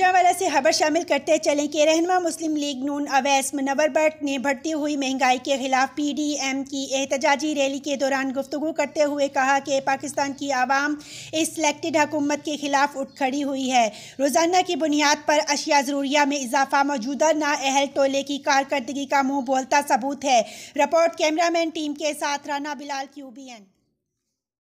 जमवाला से खबर शामिल करते चलें कि रहनमा मुस्लिम लीग नून अवैस मुनवर भट्ट ने बढ़ती हुई महंगाई के खिलाफ पी डी एम की एहतजाजी रैली के दौरान गुफ्तु करते हुए कहा कि पाकिस्तान की आवाम इस सिलेक्टेड हकूमत के खिलाफ उठ खड़ी हुई है रोजाना की बुनियाद पर अशिया ज़रूरिया में इजाफा मौजूदा नाअहल टोले की कारकर्दगी का मुँह बोलता सबूत है रिपोर्ट कैमरामैन टीम के साथ राना बिलाल क्यूबीएन